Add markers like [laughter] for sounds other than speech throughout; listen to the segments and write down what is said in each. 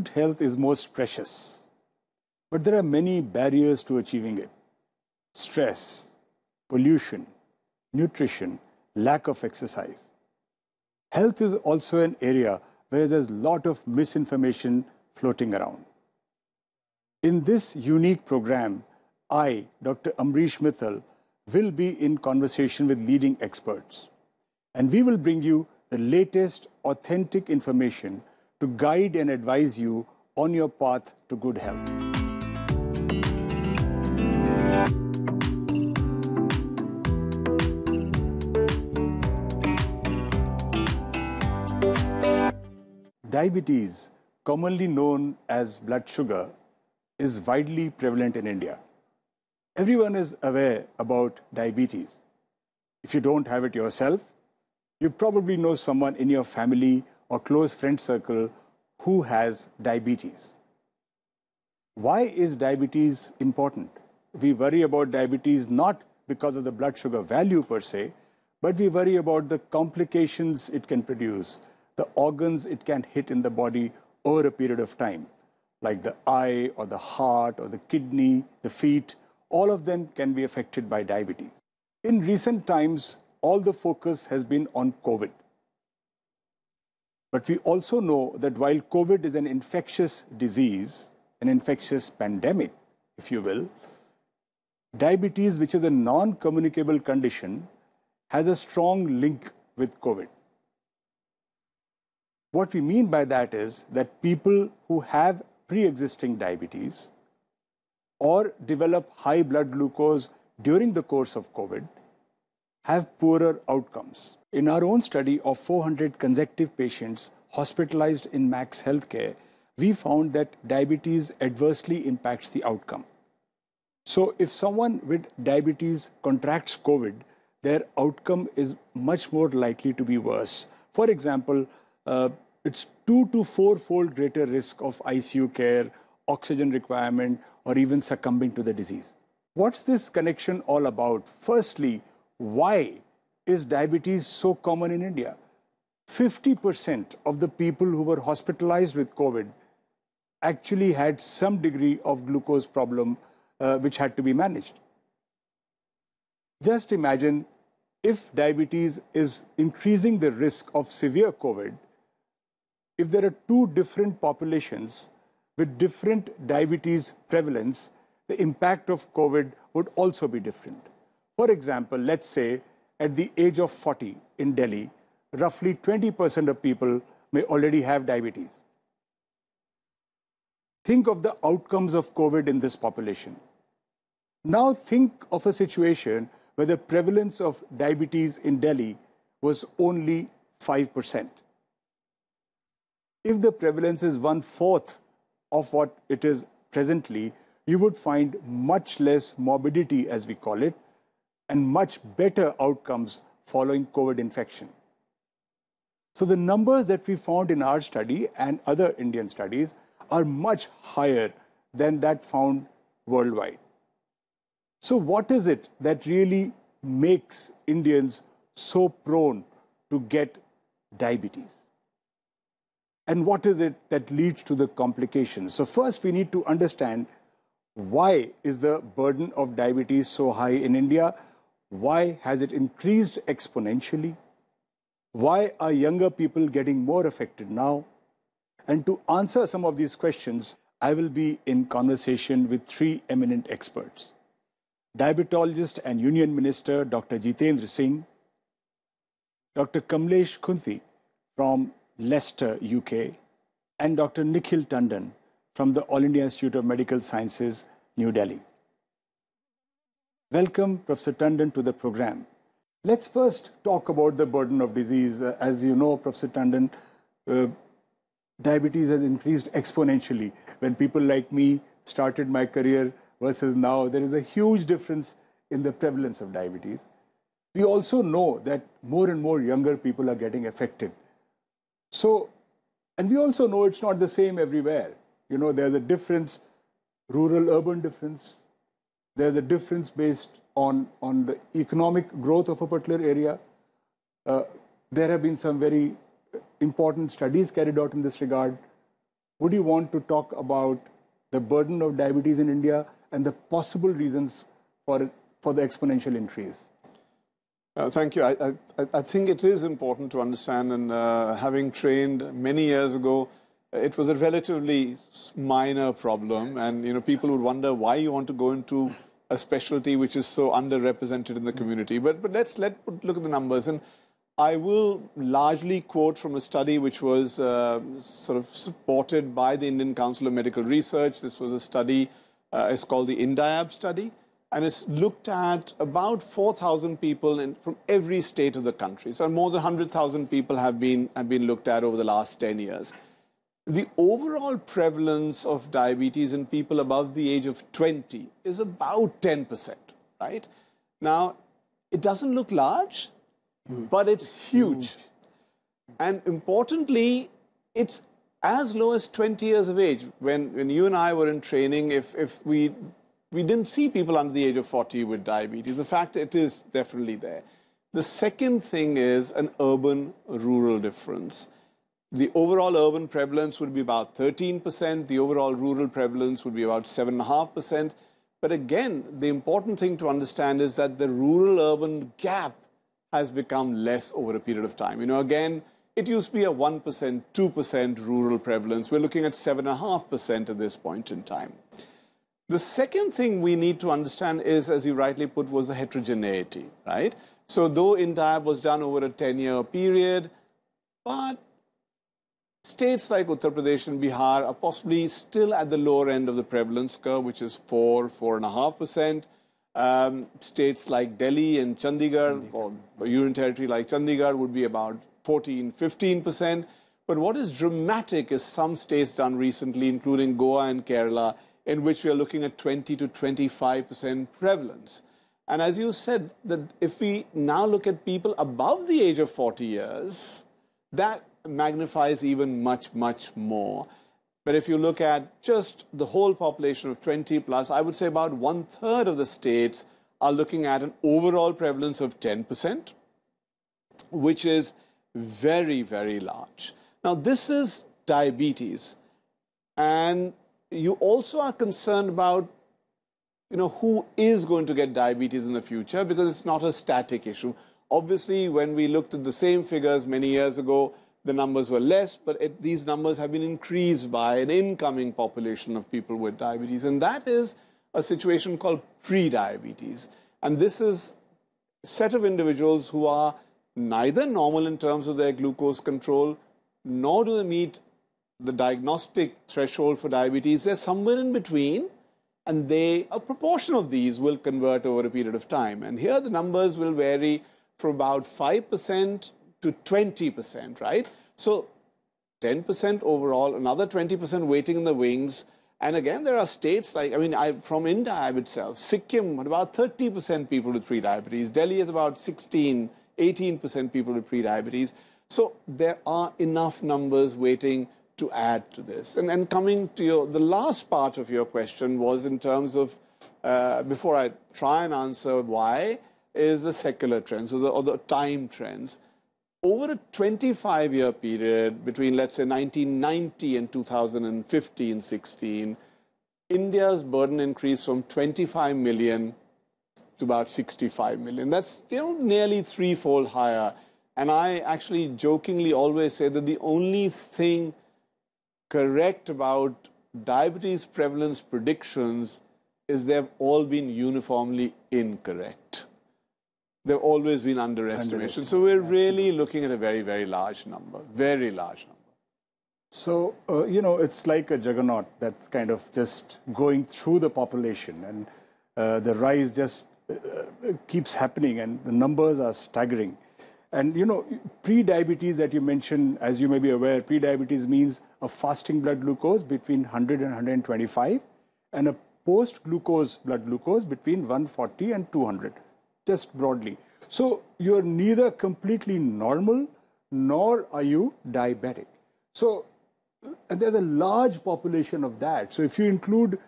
good health is most precious, but there are many barriers to achieving it stress, pollution, nutrition, lack of exercise. Health is also an area where there's a lot of misinformation floating around. In this unique program, I, Dr. Amrish Mittal, will be in conversation with leading experts. And we will bring you the latest authentic information to guide and advise you on your path to good health. Diabetes, commonly known as blood sugar, is widely prevalent in India. Everyone is aware about diabetes. If you don't have it yourself, you probably know someone in your family or close friend circle who has diabetes. Why is diabetes important? We worry about diabetes not because of the blood sugar value per se, but we worry about the complications it can produce, the organs it can hit in the body over a period of time, like the eye or the heart or the kidney, the feet, all of them can be affected by diabetes. In recent times, all the focus has been on COVID. But we also know that while COVID is an infectious disease, an infectious pandemic, if you will, diabetes, which is a non communicable condition, has a strong link with COVID. What we mean by that is that people who have pre existing diabetes or develop high blood glucose during the course of COVID have poorer outcomes. In our own study of 400 consecutive patients hospitalized in Max Healthcare, we found that diabetes adversely impacts the outcome. So, if someone with diabetes contracts COVID, their outcome is much more likely to be worse. For example, uh, it's two to four fold greater risk of ICU care, oxygen requirement, or even succumbing to the disease. What's this connection all about? Firstly, why is diabetes so common in India? 50% of the people who were hospitalized with COVID actually had some degree of glucose problem uh, which had to be managed. Just imagine if diabetes is increasing the risk of severe COVID, if there are two different populations with different diabetes prevalence, the impact of COVID would also be different. For example, let's say at the age of 40 in Delhi, roughly 20% of people may already have diabetes. Think of the outcomes of COVID in this population. Now think of a situation where the prevalence of diabetes in Delhi was only 5%. If the prevalence is one fourth of what it is presently, you would find much less morbidity, as we call it, and much better outcomes following COVID infection. So the numbers that we found in our study and other Indian studies are much higher than that found worldwide. So what is it that really makes Indians so prone to get diabetes? And what is it that leads to the complications? So first we need to understand why is the burden of diabetes so high in India? Why has it increased exponentially? Why are younger people getting more affected now? And to answer some of these questions, I will be in conversation with three eminent experts. Diabetologist and Union Minister Dr. Jitendra Singh, Dr. Kamlesh Kunti from Leicester, UK, and Dr. Nikhil Tandon from the All India Institute of Medical Sciences, New Delhi. Welcome, Professor Tandon, to the program. Let's first talk about the burden of disease. Uh, as you know, Professor Tandon, uh, diabetes has increased exponentially. When people like me started my career versus now, there is a huge difference in the prevalence of diabetes. We also know that more and more younger people are getting affected. So, and we also know it's not the same everywhere. You know, there's a difference, rural urban difference, there's a difference based on, on the economic growth of a particular area. Uh, there have been some very important studies carried out in this regard. Would you want to talk about the burden of diabetes in India and the possible reasons for, for the exponential increase? Uh, thank you. I, I, I, think it is important to understand, and uh, having trained many years ago, it was a relatively minor problem, and you know people would wonder why you want to go into a specialty which is so underrepresented in the hmm. community. But, but let's let look at the numbers. And I will largely quote from a study which was uh, sort of supported by the Indian Council of Medical Research. This was a study, uh, it's called the INDIAB study, and it's looked at about 4,000 people in, from every state of the country. So more than 100,000 people have been, have been looked at over the last 10 years. The overall prevalence of diabetes in people above the age of 20 is about 10%, right? Now, it doesn't look large, huge. but it's huge. huge. And importantly, it's as low as 20 years of age. When, when you and I were in training, if, if we, we didn't see people under the age of 40 with diabetes, the fact, it is definitely there. The second thing is an urban rural difference. The overall urban prevalence would be about 13%. The overall rural prevalence would be about 7.5%. But again, the important thing to understand is that the rural urban gap has become less over a period of time. You know, again, it used to be a 1%, 2% rural prevalence. We're looking at 7.5% at this point in time. The second thing we need to understand is, as you rightly put, was the heterogeneity, right? So though INDIAB was done over a 10-year period, but States like Uttar Pradesh and Bihar are possibly still at the lower end of the prevalence curve, which is 4, 4.5%. Um, states like Delhi and Chandigarh, Chandigarh. or union territory like Chandigarh, would be about 14, 15%. But what is dramatic is some states done recently, including Goa and Kerala, in which we are looking at 20 to 25% prevalence. And as you said, that if we now look at people above the age of 40 years, that magnifies even much, much more. But if you look at just the whole population of 20 plus, I would say about one third of the states are looking at an overall prevalence of 10%, which is very, very large. Now, this is diabetes. And you also are concerned about you know, who is going to get diabetes in the future because it's not a static issue. Obviously, when we looked at the same figures many years ago, the numbers were less, but it, these numbers have been increased by an incoming population of people with diabetes. And that is a situation called pre-diabetes. And this is a set of individuals who are neither normal in terms of their glucose control, nor do they meet the diagnostic threshold for diabetes. They're somewhere in between, and they a proportion of these will convert over a period of time. And here the numbers will vary from about 5% to 20%, right? So 10% overall, another 20% waiting in the wings. And again, there are states like, I mean, I, from India itself, Sikkim, about 30% people with pre-diabetes. Delhi is about 16, 18% people with pre-diabetes. So there are enough numbers waiting to add to this. And, and coming to your, the last part of your question was in terms of, uh, before I try and answer why, is the secular trends or the, or the time trends over a 25 year period between, let's say, 1990 and 2015 16, India's burden increased from 25 million to about 65 million. That's you know, nearly threefold higher. And I actually jokingly always say that the only thing correct about diabetes prevalence predictions is they've all been uniformly incorrect they've always been underestimation, So we're really looking at a very, very large number, very large number. So, uh, you know, it's like a juggernaut that's kind of just going through the population, and uh, the rise just uh, uh keeps happening, and the numbers are staggering. And, you know, pre-diabetes that you mentioned, as you may be aware, pre-diabetes means a fasting blood glucose between 100 and 125, and a post-glucose blood glucose between 140 and 200 just broadly. So you're neither completely normal nor are you diabetic. So and there's a large population of that. So if you include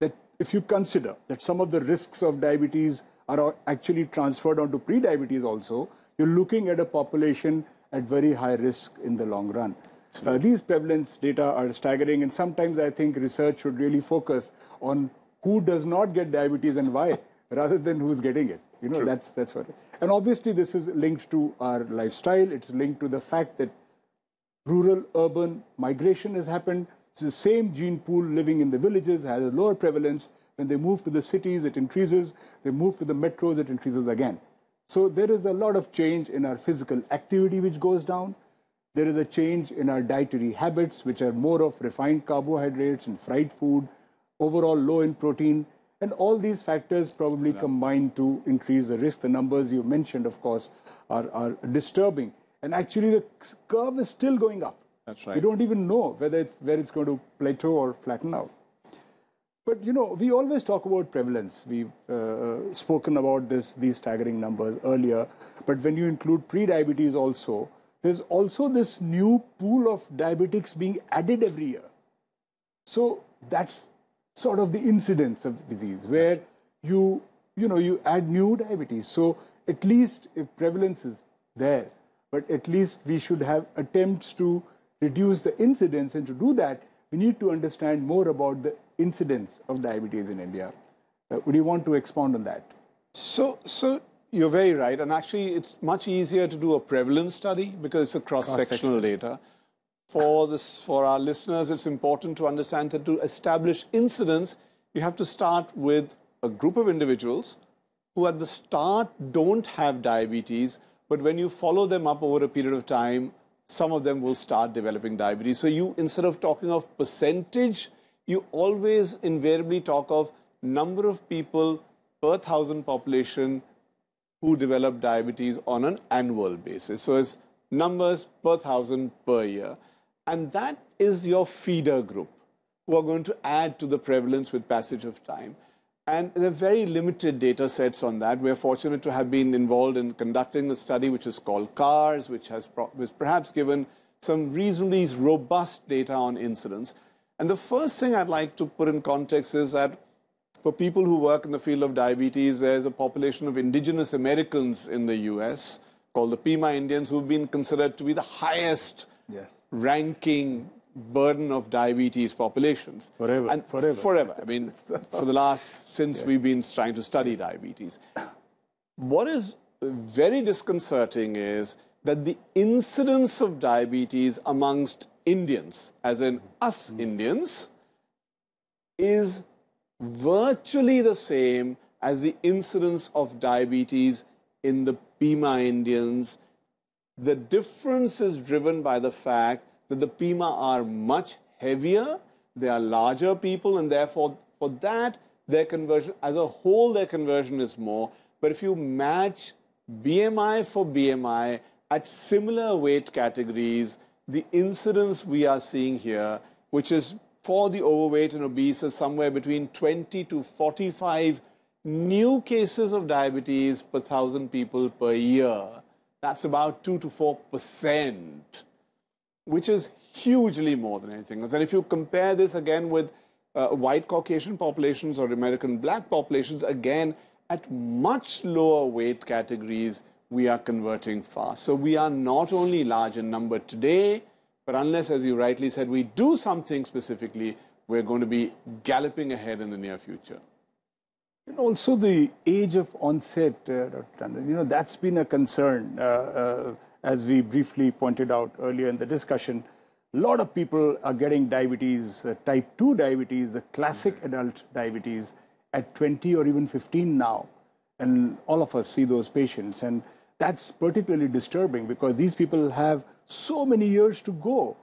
that, if you consider that some of the risks of diabetes are actually transferred onto pre-diabetes also, you're looking at a population at very high risk in the long run. Uh, these prevalence data are staggering, and sometimes I think research should really focus on who does not get diabetes and why rather than who's getting it. You know, True. that's that's what. And obviously, this is linked to our lifestyle. It's linked to the fact that rural urban migration has happened. It's the same gene pool living in the villages has a lower prevalence. When they move to the cities, it increases. They move to the metros, it increases again. So there is a lot of change in our physical activity, which goes down. There is a change in our dietary habits, which are more of refined carbohydrates and fried food, overall low in protein. And all these factors probably yeah. combine to increase the risk. The numbers you mentioned, of course, are, are disturbing. And actually, the curve is still going up. That's right. We don't even know whether it's where it's going to plateau or flatten out. But you know, we always talk about prevalence. We've uh, uh, spoken about this these staggering numbers earlier. But when you include pre-diabetes also, there's also this new pool of diabetics being added every year. So that's sort of the incidence of disease where you you know you add new diabetes so at least if prevalence is there but at least we should have attempts to reduce the incidence and to do that we need to understand more about the incidence of diabetes in india uh, would you want to expound on that so so you're very right and actually it's much easier to do a prevalence study because it's a cross-sectional data for this for our listeners it's important to understand that to establish incidents you have to start with a group of individuals who at the start don't have diabetes but when you follow them up over a period of time some of them will start developing diabetes so you instead of talking of percentage you always invariably talk of number of people per thousand population who develop diabetes on an annual basis so it's numbers per thousand per year and that is your feeder group who are going to add to the prevalence with passage of time. And there are very limited data sets on that. We're fortunate to have been involved in conducting a study which is called CARS, which has was perhaps given some reasonably robust data on incidence. And the first thing I'd like to put in context is that for people who work in the field of diabetes, there's a population of indigenous Americans in the US called the Pima Indians who've been considered to be the highest yes ranking burden of diabetes populations. Forever. And forever. Forever. I mean, for the last, since yeah. we've been trying to study diabetes. What is very disconcerting is that the incidence of diabetes amongst Indians, as in us mm. Indians, is virtually the same as the incidence of diabetes in the Pima Indians the difference is driven by the fact that the Pima are much heavier, they are larger people, and therefore for that, their conversion, as a whole, their conversion is more. But if you match BMI for BMI at similar weight categories, the incidence we are seeing here, which is for the overweight and obese, is somewhere between 20 to 45 new cases of diabetes per 1,000 people per year. That's about 2 to 4%, which is hugely more than anything else. And if you compare this again with uh, white Caucasian populations or American black populations, again, at much lower weight categories, we are converting fast. So we are not only large in number today, but unless, as you rightly said, we do something specifically, we're going to be galloping ahead in the near future. And also the age of onset, uh, you know, that's been a concern, uh, uh, as we briefly pointed out earlier in the discussion. A lot of people are getting diabetes, uh, type 2 diabetes, the classic mm-hmm. adult diabetes, at 20 or even 15 now. And all of us see those patients. And that's particularly disturbing because these people have so many years to go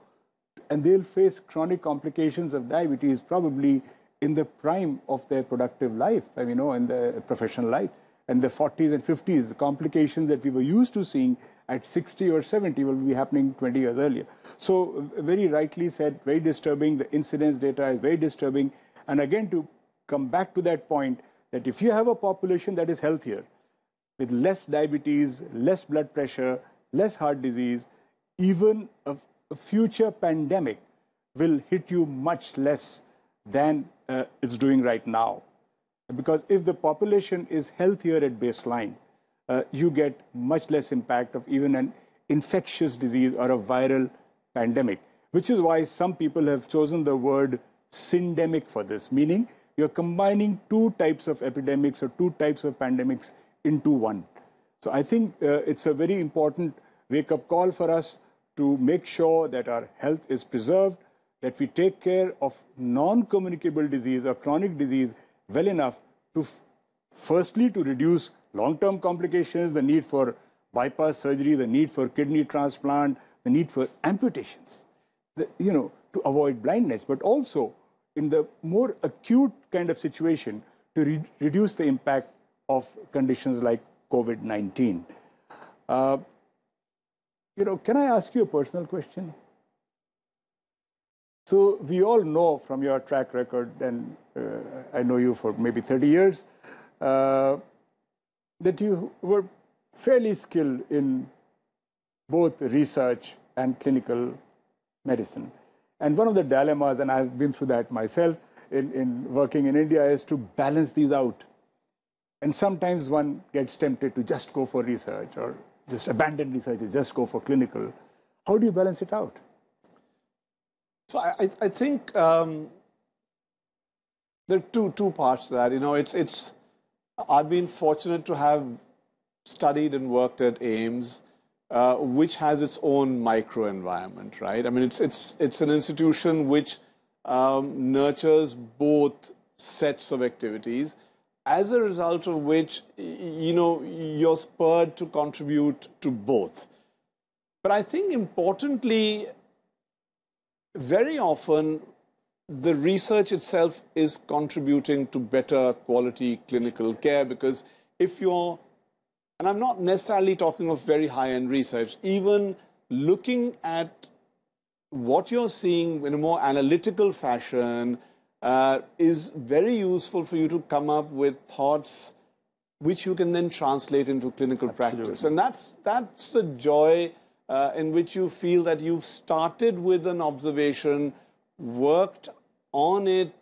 and they'll face chronic complications of diabetes probably in the prime of their productive life, I mean, you know, in the professional life, and the 40s and 50s, the complications that we were used to seeing at 60 or 70 will be happening 20 years earlier. So, very rightly said, very disturbing. The incidence data is very disturbing. And again, to come back to that point, that if you have a population that is healthier, with less diabetes, less blood pressure, less heart disease, even a future pandemic will hit you much less than uh, it's doing right now. Because if the population is healthier at baseline, uh, you get much less impact of even an infectious disease or a viral pandemic, which is why some people have chosen the word syndemic for this, meaning you're combining two types of epidemics or two types of pandemics into one. So I think uh, it's a very important wake up call for us to make sure that our health is preserved that we take care of non-communicable disease or chronic disease well enough to firstly to reduce long-term complications, the need for bypass surgery, the need for kidney transplant, the need for amputations, the, you know, to avoid blindness, but also in the more acute kind of situation to re reduce the impact of conditions like COVID-19. Uh, you know, can I ask you a personal question? So we all know from your track record, and uh, I know you for maybe 30 years, uh, that you were fairly skilled in both research and clinical medicine. And one of the dilemmas, and I've been through that myself in, in working in India, is to balance these out. And sometimes one gets tempted to just go for research or just abandon research and just go for clinical. How do you balance it out? So I, I think um, there are two two parts to that. You know, it's it's I've been fortunate to have studied and worked at Ames, uh, which has its own microenvironment, right? I mean, it's it's it's an institution which um, nurtures both sets of activities, as a result of which you know you're spurred to contribute to both. But I think importantly, very often the research itself is contributing to better quality clinical care because if you're, and I'm not necessarily talking of very high end research, even looking at what you're seeing in a more analytical fashion uh, is very useful for you to come up with thoughts which you can then translate into clinical Absolutely. practice. And that's, that's the joy uh, in which you feel that you've started with an observation, worked on it,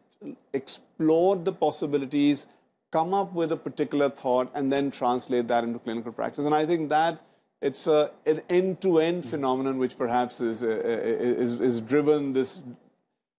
explored the possibilities, come up with a particular thought, and then translate that into clinical practice. And I think that it's a, an end-to-end mm. phenomenon which perhaps is, uh, uh, is, is, driven this,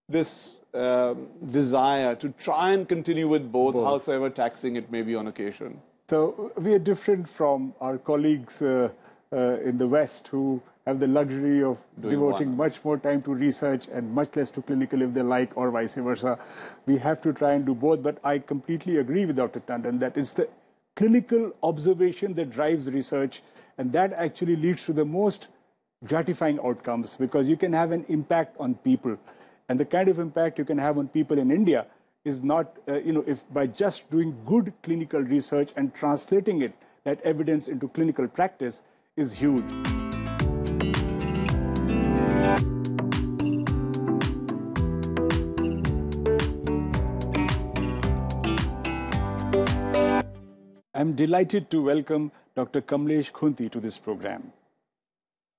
this um, desire to try and continue with both, both, howsoever taxing it may be on occasion. So we are different from our colleagues uh, uh, in the West who have the luxury of Doing devoting one. much more time to research and much less to clinical if they like, or vice versa. We have to try and do both, but I completely agree with Dr. Tandon that it's the clinical observation that drives research, and that actually leads to the most gratifying outcomes because you can have an impact on people. And the kind of impact you can have on people in India is not, uh, you know, if by just doing good clinical research and translating it, that evidence into clinical practice, is huge. I'm delighted to welcome Dr. Kamlesh Khunti to this program.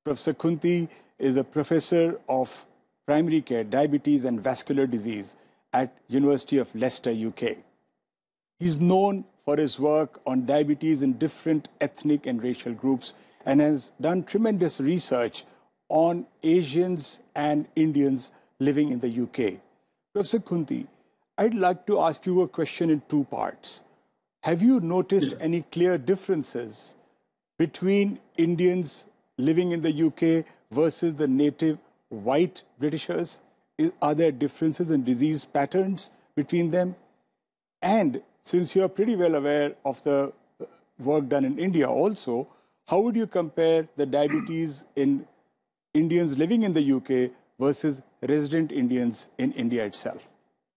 Professor Khunti is a professor of primary care, diabetes and vascular disease at University of Leicester, UK. He's known for his work on diabetes in different ethnic and racial groups and has done tremendous research on Asians and Indians living in the UK. Professor Kunti, I'd like to ask you a question in two parts. Have you noticed yeah. any clear differences between Indians living in the UK versus the native white Britishers? Are there differences in disease patterns between them? And since you are pretty well aware of the uh, work done in India also, how would you compare the diabetes in Indians living in the UK versus resident Indians in India itself?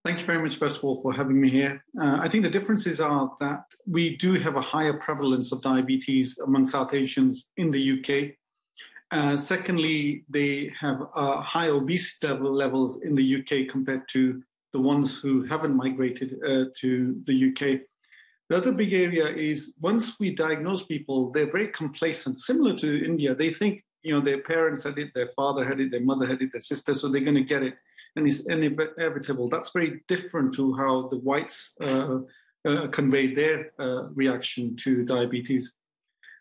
Thank you very much, first of all, for having me here. Uh, I think the differences are that we do have a higher prevalence of diabetes among South Asians in the UK. Uh, secondly, they have uh, high obesity levels in the UK compared to the ones who haven't migrated uh, to the UK. The other big area is once we diagnose people, they're very complacent. Similar to India, they think you know their parents had it, their father had it, their mother had it, their sister, so they're going to get it, and it's inevitable. That's very different to how the whites uh, uh, convey their uh, reaction to diabetes.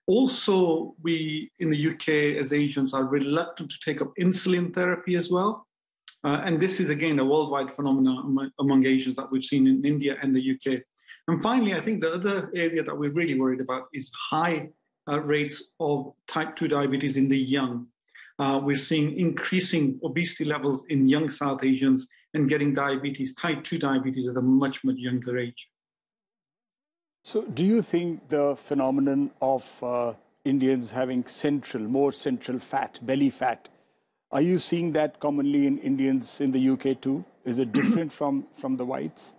Also, we in the UK as Asians are reluctant to take up insulin therapy as well. Uh, and this is again a worldwide phenomenon among Asians that we've seen in India and the UK. And finally, I think the other area that we're really worried about is high uh, rates of type 2 diabetes in the young. Uh, we're seeing increasing obesity levels in young South Asians and getting diabetes, type 2 diabetes, at a much, much younger age. So, do you think the phenomenon of uh, Indians having central, more central fat, belly fat, are you seeing that commonly in Indians in the UK too? Is it different [clears throat] from, from the whites?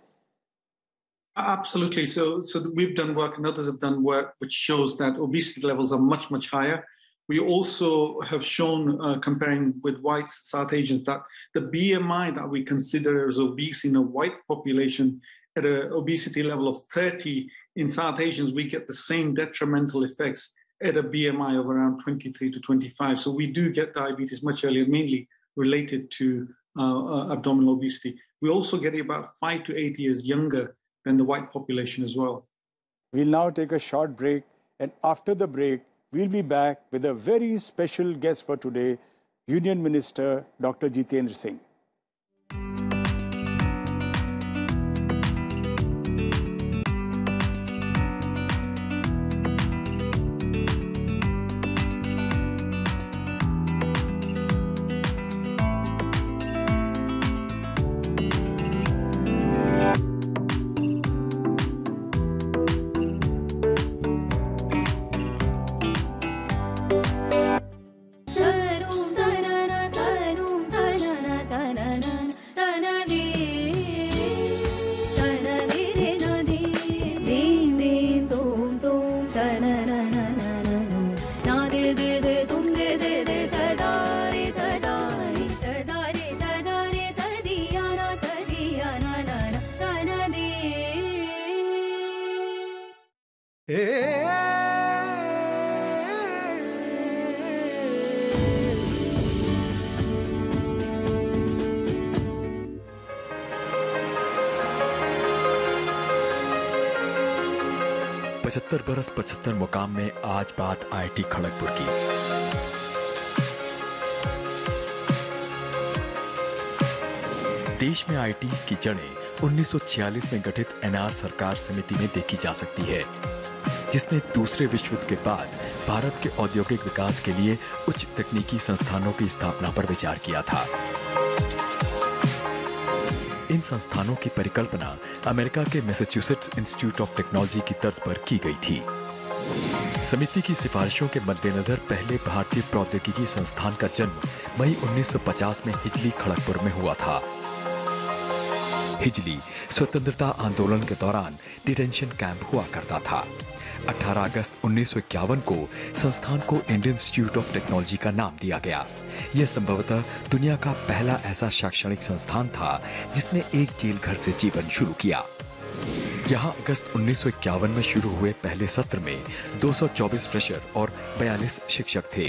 Absolutely. So, so we've done work and others have done work which shows that obesity levels are much, much higher. We also have shown, uh, comparing with white South Asians, that the BMI that we consider as obese in a white population at an obesity level of 30 in South Asians, we get the same detrimental effects at a BMI of around 23 to 25. So we do get diabetes much earlier, mainly related to uh, uh, abdominal obesity. We also get it about five to eight years younger and the white population as well. We'll now take a short break, and after the break, we'll be back with a very special guest for today, Union Minister Dr. Jitendra Singh. पचहत्तर बरस पचहत्तर मुकाम में आज बात IT Kharagpur की देश में आईटी की जड़ें 1946 में गठित एनआर सरकार समिति में देखी जा सकती है जिसने दूसरे विश्व युद्ध के बाद भारत के औद्योगिक विकास के लिए उच्च तकनीकी संस्थानों की स्थापना पर विचार किया था इन संस्थानों की परिकल्पना अमेरिका के मैसेच्यूसेट्स इंस्टीट्यूट ऑफ टेक्नोलॉजी की तर्ज पर की गई थी समिति की सिफारिशों के मद्देनजर पहले भारतीय प्रौद्योगिकी संस्थान का जन्म मई 1950 में हिजली खड़गपुर में हुआ था हिजली स्वतंत्रता आंदोलन के दौरान डिटेंशन कैंप हुआ करता था 18 अगस्त उन्नीस को संस्थान को इंडियन इंस्टीट्यूट ऑफ टेक्नोलॉजी का नाम दिया गया यह संभवतः दुनिया का पहला ऐसा शैक्षणिक संस्थान था जिसने एक जेल घर से जीवन शुरू किया यहाँ अगस्त उन्नीस में शुरू हुए पहले सत्र में 224 फ्रेशर और 42 शिक्षक थे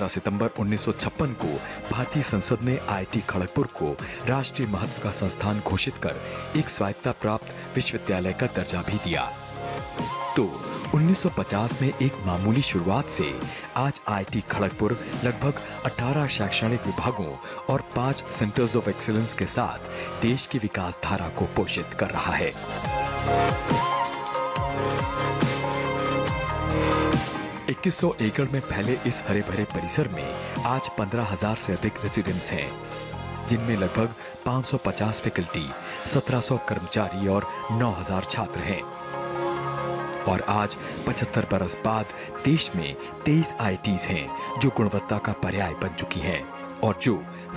15 सितंबर 1956 को भारतीय संसद ने आईटी खड़गपुर को राष्ट्रीय महत्व का संस्थान घोषित कर एक स्वायत्ता प्राप्त विश्वविद्यालय का दर्जा भी दिया तो 1950 में एक मामूली शुरुआत से आज आईटी खड़गपुर लगभग 18 शैक्षणिक विभागों और पांच सेंटर्स ऑफ एक्सीलेंस के साथ देश की विकास धारा को पोषित कर रहा है 2100 एकड़ में फैले इस हरे भरे परिसर में आज 15,000 से अधिक रेजिडेंट्स हैं जिनमें लगभग 550 फैकल्टी 1700 कर्मचारी और 9000 छात्र हैं और आज 75 बरस बाद देश में 23 आई हैं जो गुणवत्ता का पर्याय बन चुकी हैं और जो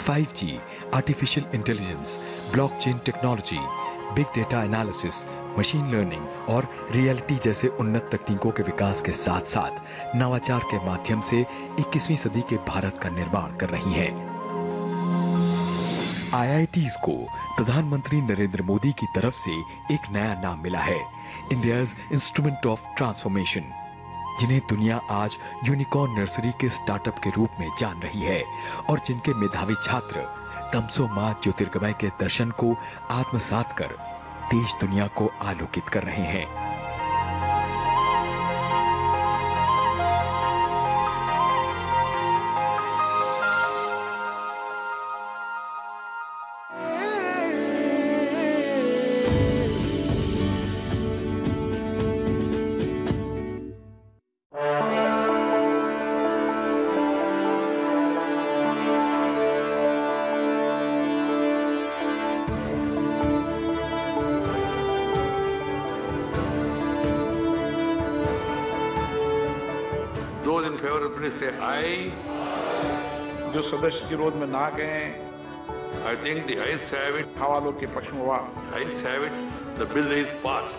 5G, artificial intelligence blockchain technology big data analysis machine learning और रियलिटी जैसे उन्नत तकनीकों के विकास के साथ साथ नवाचार के माध्यम से 21वीं सदी के भारत का निर्माण कर रही हैं। आई को प्रधानमंत्री नरेंद्र मोदी की तरफ से एक नया नाम मिला है इंडियाज इंस्ट्रूमेंट ऑफ ट्रांसफॉर्मेशन जिन्हें दुनिया आज यूनिकॉर्न नर्सरी के स्टार्टअप के रूप में जान रही है और जिनके मेधावी छात्र तमसो माँ ज्योतिर्गमय के दर्शन को आत्मसात कर देश दुनिया को आलोकित कर रहे हैं फेवरेबली से आई जो सदस्य विरोध में ना गए आई थिंक दी हाई सैविट हवालों के पक्ष में हुआ हाई सैविट the bill is pass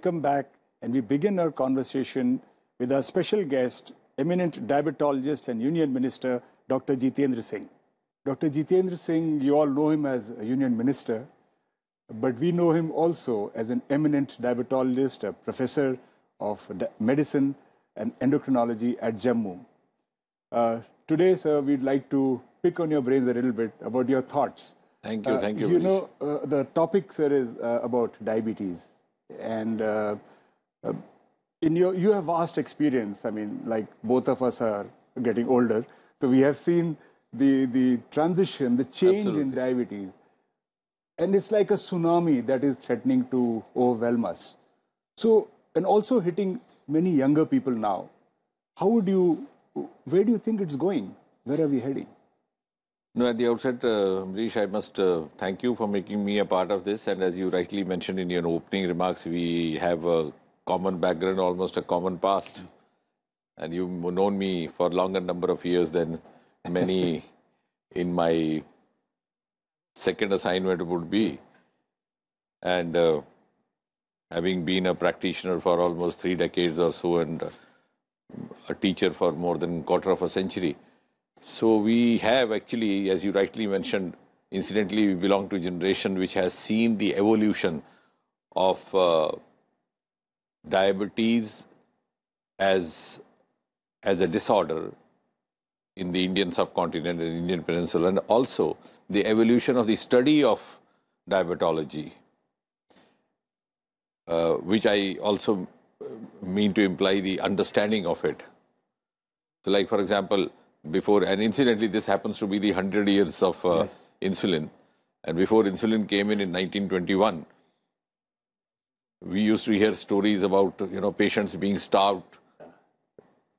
welcome back and we begin our conversation with our special guest, eminent diabetologist and Union Minister, Dr. Jitendra Singh. Dr. Jitendra Singh, you all know him as a Union Minister, but we know him also as an eminent diabetologist, a professor of medicine and endocrinology at Jammu. Uh, today, sir, we'd like to pick on your brains a little bit about your thoughts. Thank you, uh, thank you. You Manish. know, uh, the topic, sir, is uh, about diabetes. And uh, in uh, your, you have vast experience. I mean, like both of us are getting older, so we have seen the the transition, the change Absolutely. in diabetes, and it's like a tsunami that is threatening to overwhelm us. So, and also hitting many younger people now. How would you? Where do you think it's going? Where are we heading? No, at the outset, uh, I must uh, thank you for making me a part of this. And as you rightly mentioned in your opening remarks, we have a common background, almost a common past. And you've known me for a longer number of years than many [laughs] in my second assignment would be. And uh, having been a practitioner for almost three decades or so and a teacher for more than quarter of a century, so we have actually, as you rightly mentioned, incidentally, we belong to a generation which has seen the evolution of uh, diabetes as, as a disorder in the Indian subcontinent and Indian peninsula, and also the evolution of the study of diabetology, uh, which I also uh, mean to imply the understanding of it. So, like for example, before, and incidentally, this happens to be the 100 years of uh, yes. insulin. And before insulin came in in 1921, we used to hear stories about you know patients being starved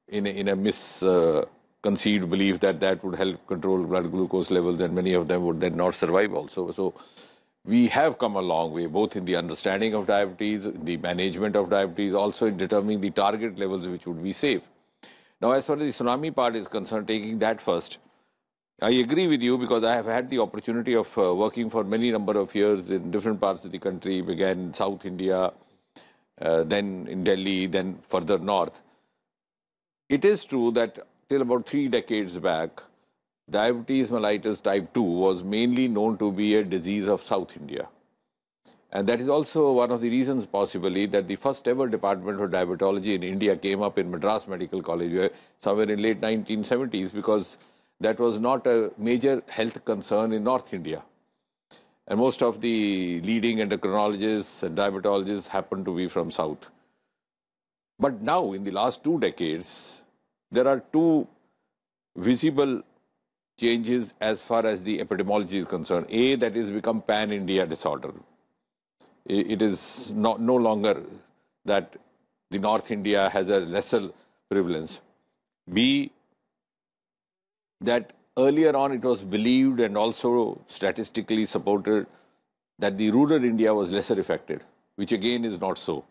in a, in a misconceived uh, belief that that would help control blood glucose levels, and many of them would then not survive also. So we have come a long way, both in the understanding of diabetes, the management of diabetes, also in determining the target levels which would be safe. Now, as far as the tsunami part is concerned, taking that first, I agree with you because I have had the opportunity of uh, working for many number of years in different parts of the country, began in South India, uh, then in Delhi, then further north. It is true that till about three decades back, diabetes mellitus type 2 was mainly known to be a disease of South India. And that is also one of the reasons, possibly, that the first ever department of diabetology in India came up in Madras Medical College somewhere in late 1970s because that was not a major health concern in North India. And most of the leading endocrinologists and diabetologists happened to be from South. But now, in the last two decades, there are two visible changes as far as the epidemiology is concerned. A, that is become pan-India disorder it is not, no longer that the North India has a lesser prevalence. B, that earlier on it was believed and also statistically supported that the rural India was lesser affected, which again is not so.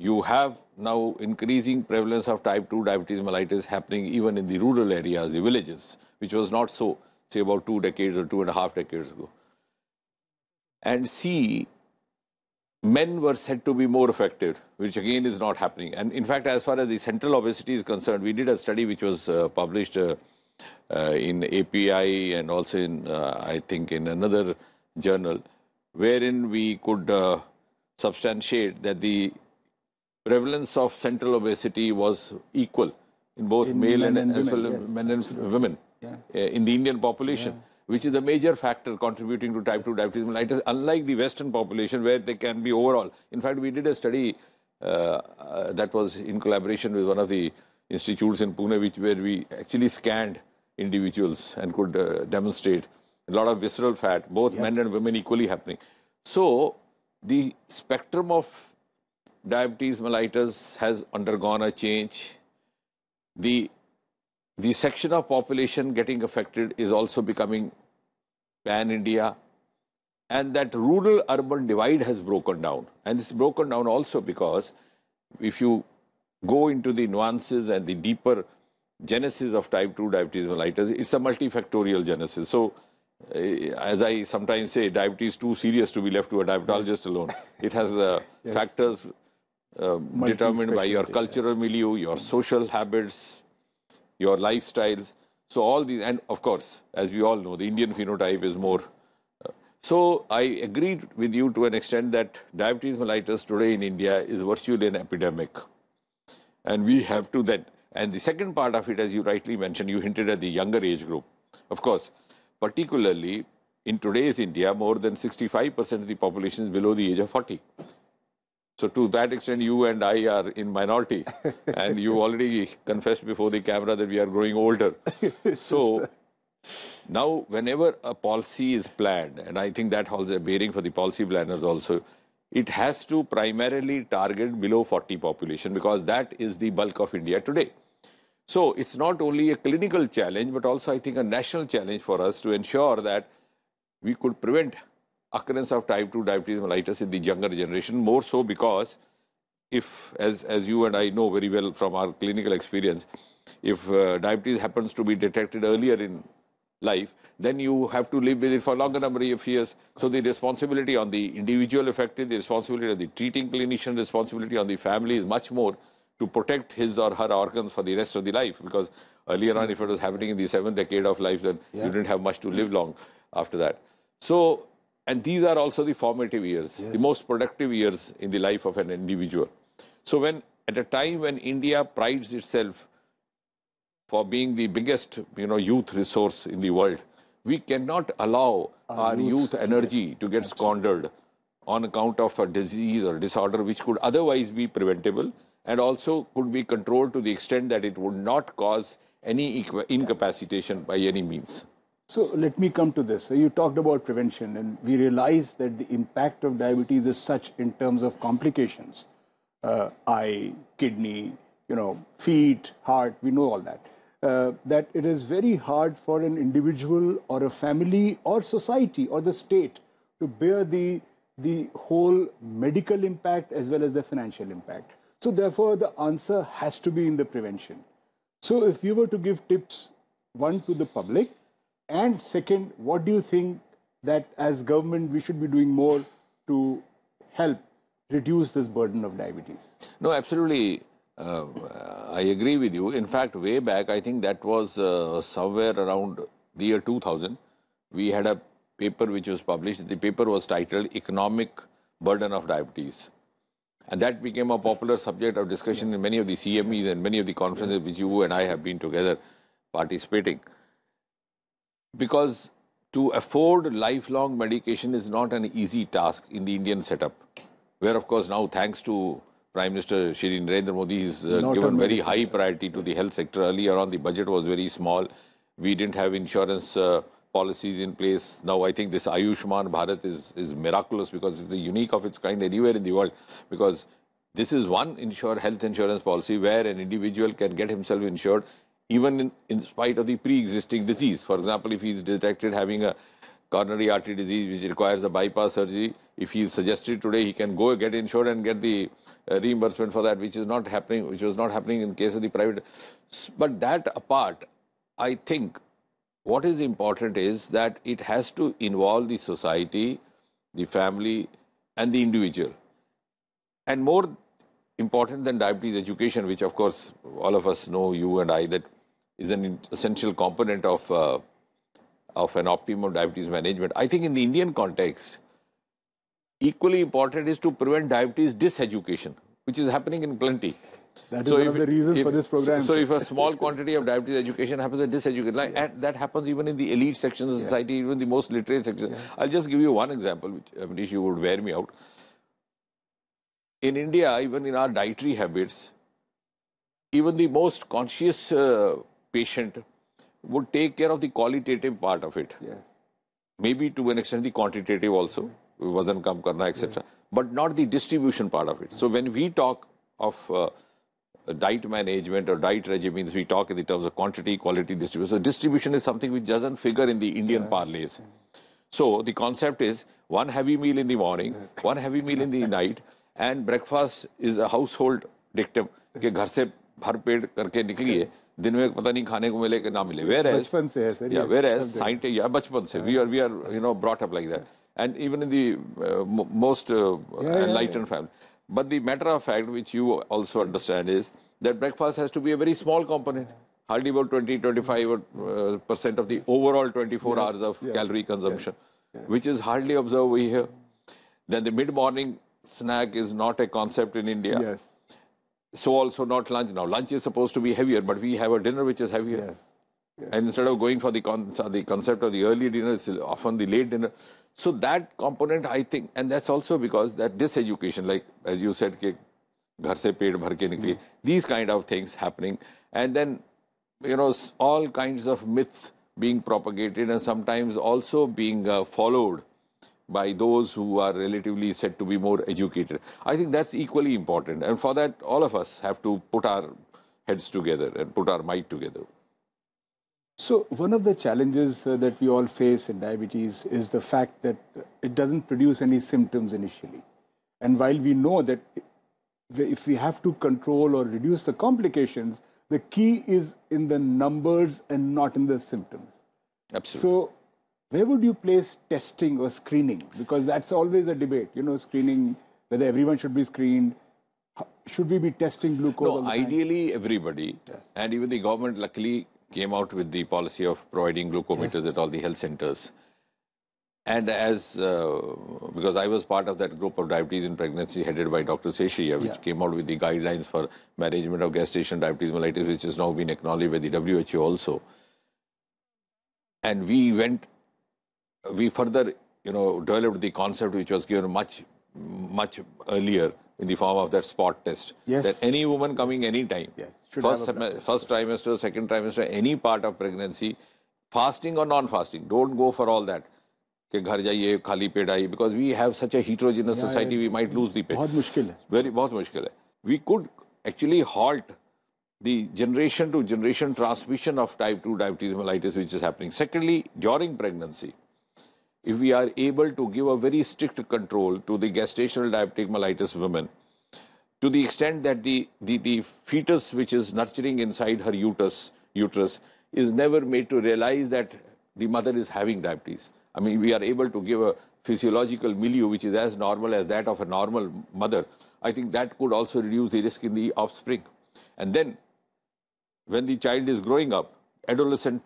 You have now increasing prevalence of type 2 diabetes mellitus happening even in the rural areas, the villages, which was not so, say, about two decades or two and a half decades ago. And C, men were said to be more affected, which again is not happening. And in fact, as far as the central obesity is concerned, we did a study which was uh, published uh, uh, in API and also in, uh, I think, in another journal, wherein we could uh, substantiate that the prevalence of central obesity was equal in both in male and, and, as women, well yes. men and women yeah. Uh, in the Indian population. Yeah which is a major factor contributing to type 2 diabetes mellitus, unlike the Western population where they can be overall. In fact, we did a study uh, uh, that was in collaboration with one of the institutes in Pune, which, where we actually scanned individuals and could uh, demonstrate a lot of visceral fat, both yes. men and women equally happening. So, the spectrum of diabetes mellitus has undergone a change. The the section of population getting affected is also becoming pan-India. And that rural-urban divide has broken down. And it's broken down also because if you go into the nuances and the deeper genesis of type 2 diabetes mellitus, it's a multifactorial genesis. So, eh, as I sometimes say, diabetes is too serious to be left to a diabetologist alone. It has uh, [laughs] yes. factors uh, determined by your cultural yeah. milieu, your social habits, your lifestyles. So all these, and of course, as we all know, the Indian phenotype is more. Uh, so I agreed with you to an extent that diabetes mellitus today in India is virtually an epidemic. And we have to then, and the second part of it, as you rightly mentioned, you hinted at the younger age group. Of course, particularly in today's India, more than 65% of the population is below the age of 40. So to that extent, you and I are in minority, [laughs] and you already confessed before the camera that we are growing older. So now, whenever a policy is planned, and I think that holds a bearing for the policy planners also, it has to primarily target below 40 population because that is the bulk of India today. So it's not only a clinical challenge, but also I think a national challenge for us to ensure that we could prevent occurrence of type 2 diabetes mellitus in the younger generation, more so because if, as, as you and I know very well from our clinical experience, if uh, diabetes happens to be detected earlier in life, then you have to live with it for longer number of years. So the responsibility on the individual affected, the responsibility on the treating clinician, responsibility on the family is much more to protect his or her organs for the rest of the life. Because earlier on, if it was happening in the seventh decade of life, then yeah. you didn't have much to live long after that. So and these are also the formative years, yes. the most productive years in the life of an individual. So when at a time when India prides itself for being the biggest, you know, youth resource in the world, we cannot allow our, our youth, youth, energy to get Absolutely. squandered on account of a disease or disorder which could otherwise be preventable and also could be controlled to the extent that it would not cause any incapacitation by any means. So let me come to this. So you talked about prevention, and we realize that the impact of diabetes is such in terms of complications, uh, eye, kidney, you know, feet, heart. We know all that. Uh, that it is very hard for an individual or a family or society or the state to bear the the whole medical impact as well as the financial impact. So therefore, the answer has to be in the prevention. So if you were to give tips, one to the public and second, what do you think that as government we should be doing more to help reduce this burden of diabetes? No, absolutely. Uh, I agree with you. In fact, way back, I think that was uh, somewhere around the year 2000. We had a paper which was published. The paper was titled Economic Burden of Diabetes. And that became a popular subject of discussion yeah. in many of the CMEs and many of the conferences yeah. which you and I have been together participating. Because to afford lifelong medication is not an easy task in the Indian setup, where, of course, now thanks to Prime Minister Shri Narendra Modi, he's uh, given very high priority to the health sector. Earlier on, the budget was very small. We didn't have insurance uh, policies in place. Now, I think this Ayushman Bharat is, is miraculous because it's the unique of its kind anywhere in the world. Because this is one insure health insurance policy where an individual can get himself insured even in, in spite of the pre-existing disease. For example, if he is detected having a coronary artery disease which requires a bypass surgery, if he is suggested today, he can go get insured and get the uh, reimbursement for that, which is not happening, which was not happening in case of the private. But that apart, I think what is important is that it has to involve the society, the family, and the individual. And more important than diabetes education, which of course all of us know, you and I, that is an essential component of, uh, of an optimum diabetes management. I think in the Indian context, equally important is to prevent diabetes diseducation, which is happening in plenty. That is so one if, of the reasons if, for this program. So, so if a small quantity of diabetes education happens, at diseducation, like, yeah. and that happens even in the elite sections of society, yeah. even the most literate sections. Yeah. I'll just give you one example, which uh, if you would wear me out. In India, even in our dietary habits, even the most conscious uh, patient would take care of the qualitative part of it. Yeah. Maybe to an extent the quantitative also, wazan kam karna, etc. Yeah. But not the distribution part of it. So when we talk of uh, diet management or diet regimens, we talk in the terms of quantity, quality, distribution. So distribution is something which doesn't figure in the Indian yeah. parlays. So the concept is one heavy meal in the morning, one heavy meal in the [laughs] night, and breakfast is a household dictum. के घर से भरपेट करके निकलिए दिन में पता नहीं खाने को मिले कि ना मिले वेयर एज बचपन से है सर या वेयर एज साइंट या बचपन से we are we are you and even in the uh, most uh, enlightened family. But the matter of fact, which you also understand, is that breakfast has to be a very small component, hardly about 20, 25 uh, percent of the overall 24 hours of calorie consumption, which is hardly observed here. Then the mid morning snack is not a concept in India. Yes so also not lunch now. Lunch is supposed to be heavier, but we have a dinner which is heavier. Yes. Yes. And instead of going for the, con- the concept of the early dinner, it's often the late dinner. So that component, I think, and that's also because that diseducation, like as you said, ke, घर से पेट भर के निकली these kind of things happening, and then you know all kinds of myths being propagated and sometimes also being uh, followed by those who are relatively said to be more educated. I think that's equally important. And for that, all of us have to put our heads together and put our might together. So, one of the challenges uh, that we all face in diabetes is the fact that it doesn't produce any symptoms initially. And while we know that if we have to control or reduce the complications, the key is in the numbers and not in the symptoms. Absolutely. So, where would you place testing or screening? Because that's always a debate, you know, screening, whether everyone should be screened. Should we be testing glucose? No, ideally everybody. Yes. And even the government luckily came out with the policy of providing glucometers yes. at all the health centers. And as, uh, because I was part of that group of diabetes in pregnancy headed by Dr. Seshia, uh, which yeah. came out with the guidelines for management of gestational diabetes mellitus, which has now been acknowledged by the WHO also. And we went we further, you know, developed the concept which was given much, much earlier in the form of that spot test. Yes. That any woman coming any time, yes, first, first trimester, second trimester, any part of pregnancy, fasting or non-fasting, don't go for all that. कि घर जाइए खाली पेट आइए because we have such a heterogeneous society. We might lose the पेट बहुत मुश्किल है Very, बहुत मुश्किल है We could actually halt the generation to generation transmission of type 2 diabetes mellitus which is happening secondly during pregnancy if we are able to give a very strict control to the gestational diabetic mellitus women, to the extent that the, the, the fetus which is nurturing inside her uterus, uterus is never made to realize that the mother is having diabetes. I mean, we are able to give a physiological milieu which is as normal as that of a normal mother. I think that could also reduce the risk in the offspring. And then, when the child is growing up, adolescent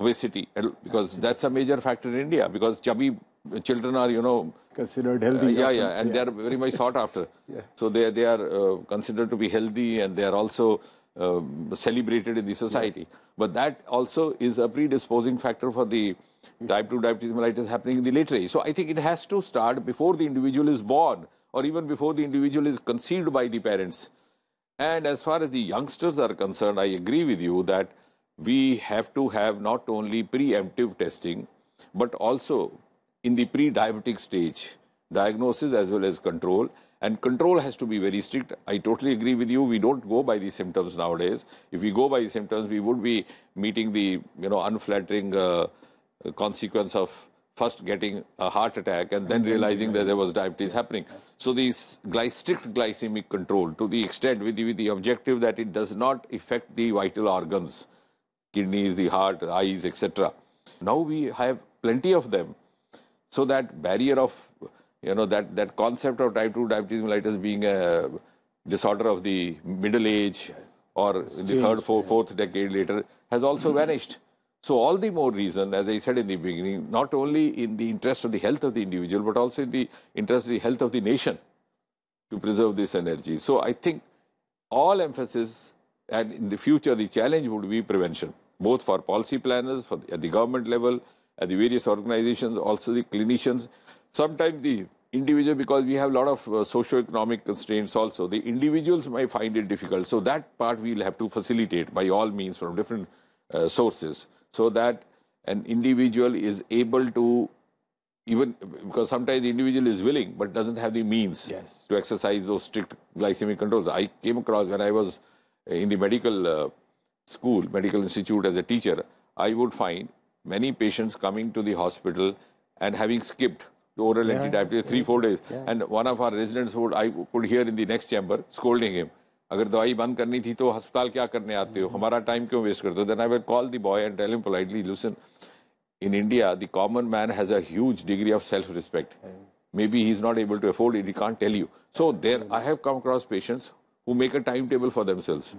obesity because Absolutely. that's a major factor in India because chubby children are you know considered healthy. Uh, yeah, yeah, and yeah. they are very much sought after. [laughs] yeah. So they they are uh, considered to be healthy and they are also um, celebrated in the society. Yeah. But that also is a predisposing factor for the type 2 diabetes mellitus happening in the later age. So I think it has to start before the individual is born or even before the individual is conceived by the parents. And as far as the youngsters are concerned, I agree with you that we have to have not only preemptive testing, but also in the pre-diabetic stage, diagnosis as well as control. And control has to be very strict. I totally agree with you. We don't go by the symptoms nowadays. If we go by the symptoms, we would be meeting the you know unflattering uh, consequence of first getting a heart attack and then realizing that there was diabetes happening. So this strict glycemic control to the extent with the, with the objective that it does not affect the vital organs kidneys, the heart, eyes, etc. Now we have plenty of them. So that barrier of, you know, that, that concept of type 2 diabetes mellitus being a disorder of the middle age or the third, fourth, fourth decade later has also mm-hmm. vanished. So all the more reason, as I said in the beginning, not only in the interest of the health of the individual, but also in the interest of the health of the nation to preserve this energy. So I think all emphasis and in the future, the challenge would be prevention, both for policy planners, for the, at the government level, at the various organizations, also the clinicians. Sometimes the individual, because we have a lot of uh, socio-economic constraints also, the individuals might find it difficult. So that part we'll have to facilitate by all means from different uh, sources so that an individual is able to even because sometimes the individual is willing but doesn't have the means yes. to exercise those strict glycemic controls. I came across when I was in the medical uh, school, medical institute as a teacher, I would find many patients coming to the hospital and having skipped the oral yeah, antidiabetic three, yeah, four days. Yeah. And one of our residents would, I could hear in the next chamber scolding him. अगर दवाई बंद करनी थी तो अस्पताल क्या करने आते हो हमारा टाइम क्यों वेस्ट करते हो then I will call the boy and tell him politely listen in India the common man has a huge degree of self respect maybe he is not able to afford it he can't tell you so there I have come across patients who make a timetable for themselves.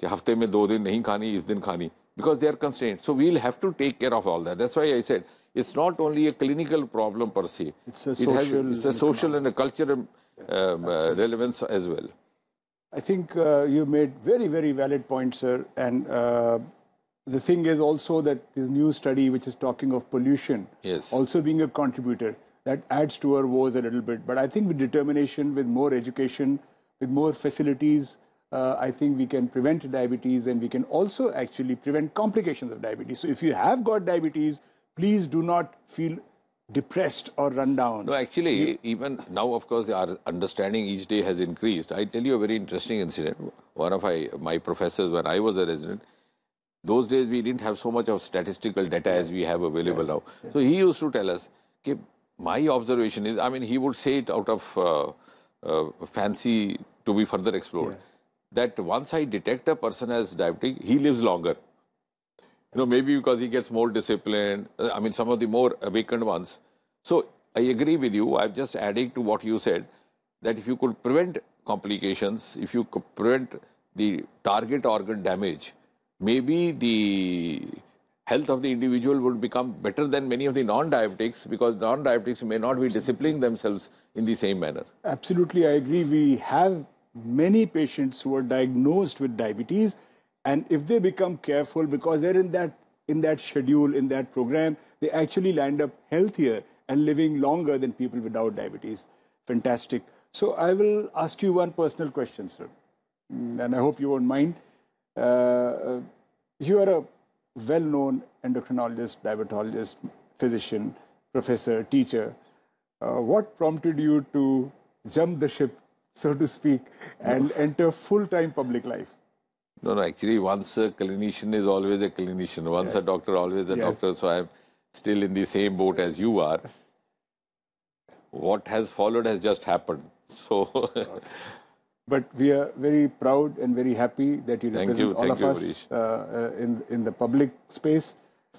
कि हफ्ते में दो दिन नहीं खानी इस दिन खानी because they are constrained. So we'll have to take care of all that. That's why I said it's not only a clinical problem per se. It's a social, and a cultural um, uh, relevance as well. I think uh, you made very, very valid points, sir. And uh, the thing is also that this new study, which is talking of pollution, yes. also being a contributor, that adds to our woes a little bit. But I think with determination, with more education, with more facilities, uh, I think we can prevent diabetes and we can also actually prevent complications of diabetes. So if you have got diabetes, please do not feel depressed or run down. No, actually, you, even now, of course, our understanding each day has increased. I tell you a very interesting incident. One of my, my professors, when I was a resident, those days we didn't have so much of statistical data yeah. as we have available now. So he used to tell us, my observation is, I mean, he would say it out of... Uh, uh, fancy to be further explored. Yeah. That once I detect a person as diabetic, he lives longer. You know, maybe because he gets more disciplined. Uh, I mean, some of the more awakened ones. So I agree with you. I'm just adding to what you said that if you could prevent complications, if you could prevent the target organ damage, maybe the health of the individual would become better than many of the non-diabetics because non-diabetics may not be disciplining themselves in the same manner. Absolutely, I agree. We have many patients who are diagnosed with diabetes and if they become careful because they're in that in that schedule, in that program, they actually land up healthier and living longer than people without diabetes. Fantastic. So I will ask you one personal question, sir. And I hope you won't mind. Uh, uh you are a well-known endocrinologist, diabetologist, physician, professor, teacher. Uh, what prompted you to jump the ship, so to speak, and enter full-time public life? No, no, actually, once a clinician is always a clinician. Once yes. a doctor, always a yes. doctor. So I'm still in the same boat as you are. What has followed has just happened. So [laughs] but we are very proud and very happy that you Thank represent you. all Thank of you, us uh, uh, in in the public space,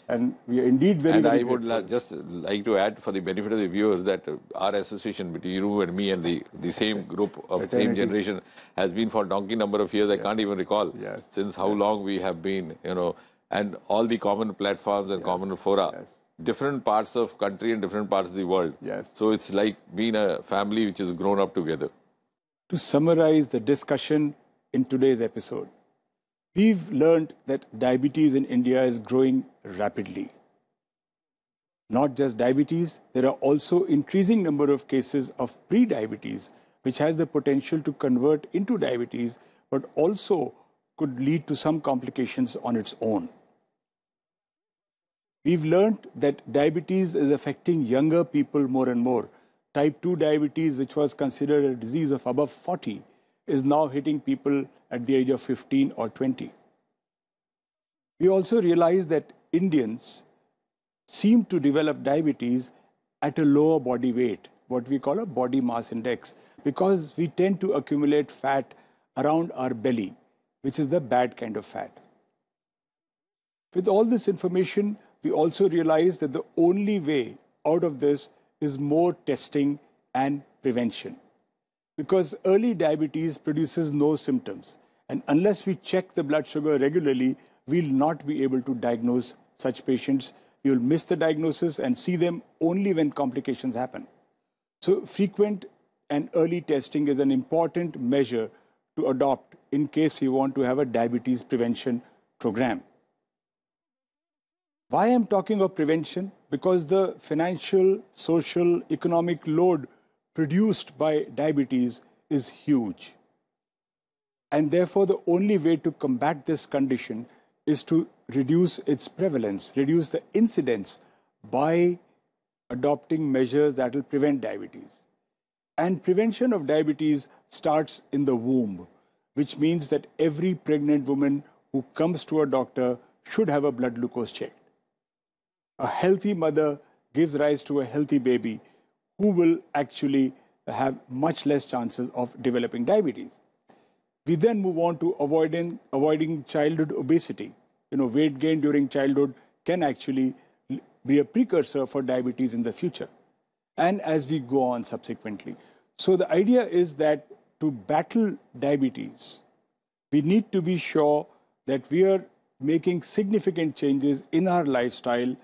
and we are indeed very. And very I would la- just like to add, for the benefit of the viewers, that our association between you and me and the the same group of same generation has been for donkey number of years. Yes. I can't even recall yes. since how yes. long we have been, you know, and all the common platforms and common fora different parts of country and different parts of the world. Yes. So it's like being a family which has grown up together to summarize the discussion in today's episode. We've learned that diabetes in India is growing rapidly. Not just diabetes, there are also increasing number of cases of pre-diabetes, which has the potential to convert into diabetes, but also could lead to some complications on its own. We've learned that diabetes is affecting younger people more and more, Type 2 diabetes, which was considered a disease of above 40, is now hitting people at the age of 15 or 20. We also realize that Indians seem to develop diabetes at a lower body weight, what we call a body mass index, because we tend to accumulate fat around our belly, which is the bad kind of fat. With all this information, we also realize that the only way out of this is more testing and prevention. Because early diabetes produces no symptoms. And unless we check the blood sugar regularly, we'll not be able to diagnose such patients. You'll miss the diagnosis and see them only when complications happen. So frequent and early testing is an important measure to adopt in case we want to have a diabetes prevention program. Why I'm talking of prevention? because the financial, social, economic load produced by diabetes is huge. And therefore, the only way to combat this condition is to reduce its prevalence, reduce the incidence by adopting measures that will prevent diabetes. And prevention of diabetes starts in the womb, which means that every pregnant woman who comes to a doctor should have a blood glucose check a healthy mother gives rise to a healthy baby who will actually have much less chances of developing diabetes. We then move on to avoiding, avoiding childhood obesity. You know, weight gain during childhood can actually be a precursor for diabetes in the future and as we go on subsequently. So the idea is that to battle diabetes, we need to be sure that we are making significant changes in our lifestyle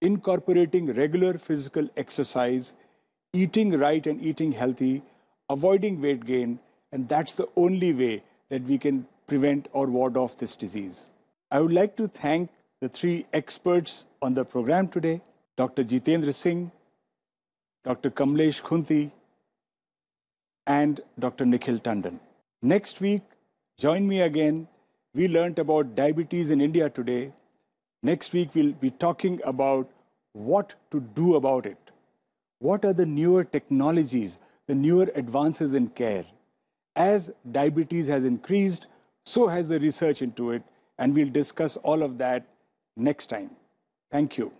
incorporating regular physical exercise, eating right and eating healthy, avoiding weight gain, and that's the only way that we can prevent or ward off this disease. I would like to thank the three experts on the program today, Dr. Jitendra Singh, Dr. Kamlesh Khunti, and Dr. Nikhil Tandon. Next week, join me again. We learnt about diabetes in India today, Next week, we'll be talking about what to do about it. What are the newer technologies, the newer advances in care? As diabetes has increased, so has the research into it, and we'll discuss all of that next time. Thank you.